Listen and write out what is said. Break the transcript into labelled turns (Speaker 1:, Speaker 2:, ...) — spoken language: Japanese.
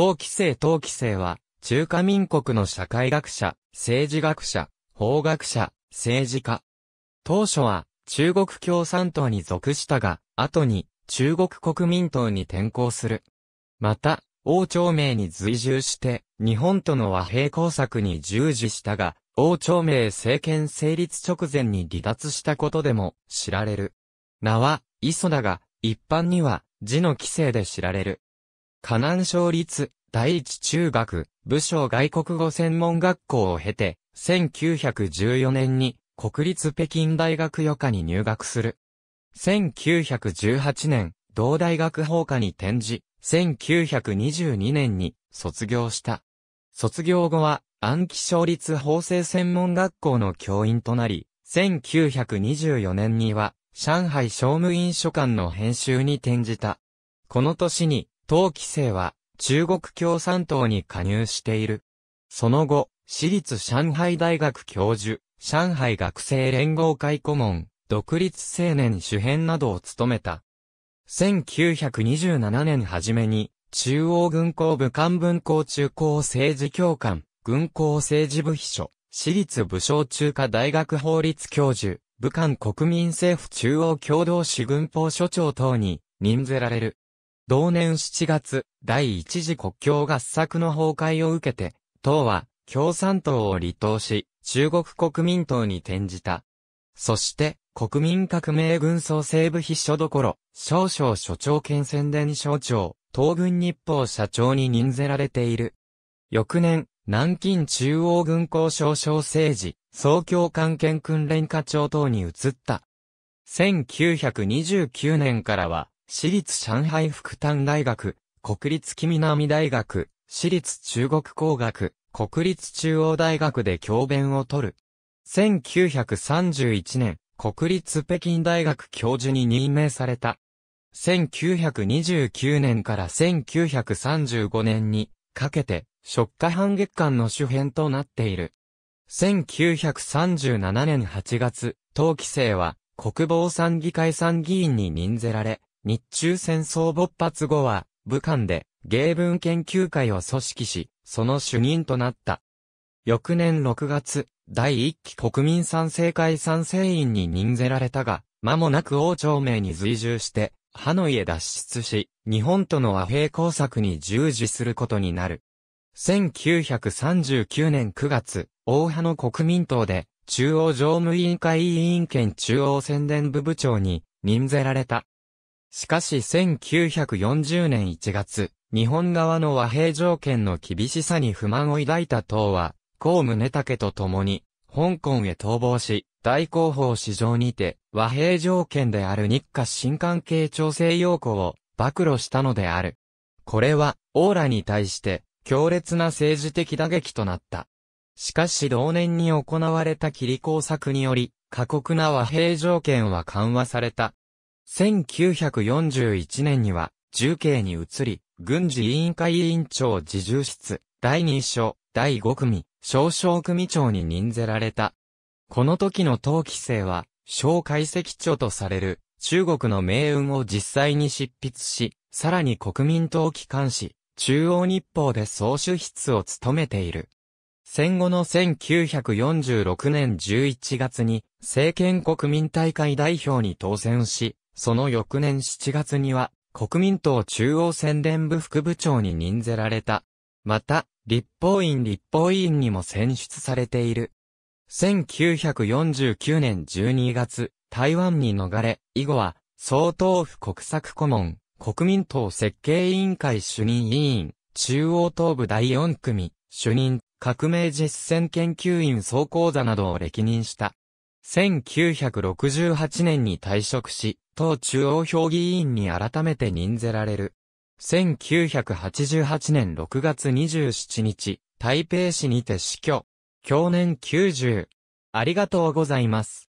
Speaker 1: 陶器生陶器生は、中華民国の社会学者、政治学者、法学者、政治家。当初は、中国共産党に属したが、後に、中国国民党に転向する。また、王朝名に随従して、日本との和平工作に従事したが、王朝名政権成立直前に離脱したことでも知られる。名は、磯だが、一般には、字の規制で知られる。河南省立第一中学武将外国語専門学校を経て、1914年に国立北京大学予科に入学する。1918年、同大学法科に転じ、1922年に卒業した。卒業後は暗記省立法制専門学校の教員となり、1924年には上海商務院書館の編集に転じた。この年に当期生は中国共産党に加入している。その後、私立上海大学教授、上海学生連合会顧問、独立青年主編などを務めた。1927年初めに、中央軍校武官文校中高政治教官、軍校政治部秘書、私立武将中華大学法律教授、武漢国民政府中央共同市軍法所長等に任ぜられる。同年7月、第一次国境合作の崩壊を受けて、党は共産党を離党し、中国国民党に転じた。そして、国民革命軍総西部秘書どころ、少々所長兼宣伝省長、東軍日報社長に任ぜられている。翌年、南京中央軍交渉省政治、総教関係訓練課長等に移った。1929年からは、私立上海福旦大学、国立君南大学、私立中国工学、国立中央大学で教鞭を取る。1931年、国立北京大学教授に任命された。1929年から1935年にかけて、食下半月間の主編となっている。1937年8月、当期生は国防参議会参議院に任ぜられ、日中戦争勃発後は、武漢で、芸文研究会を組織し、その主任となった。翌年6月、第1期国民賛成会賛成員に任ぜられたが、間もなく王朝名に随従して、ハノイへ脱出し、日本との和平工作に従事することになる。1939年9月、大派の国民党で、中央常務委員会委員兼中央宣伝部部長に任ぜられた。しかし1940年1月、日本側の和平条件の厳しさに不満を抱いた党は、公タケと共に、香港へ逃亡し、大広報市場にて、和平条件である日華新関係調整要項を暴露したのである。これは、オーラに対して、強烈な政治的打撃となった。しかし同年に行われた切り工作により、過酷な和平条件は緩和された。1941年には、重慶に移り、軍事委員会委員長自重室、第2章、第5組、少将組長に任ぜられた。この時の陶器生は、小解析長とされる、中国の命運を実際に執筆し、さらに国民党機関紙、中央日報で総主筆を務めている。戦後の1946年11月に、政権国民大会代表に当選し、その翌年7月には、国民党中央宣伝部副部長に任ぜられた。また、立法院立法委員にも選出されている。1949年12月、台湾に逃れ、以後は、総統府国策顧問、国民党設計委員会主任委員、中央東部第4組、主任、革命実践研究員総講座などを歴任した。1968年に退職し、党中央評議員に改めて任ぜられる。1988年6月27日、台北市にて死去。去年90。ありがとうございます。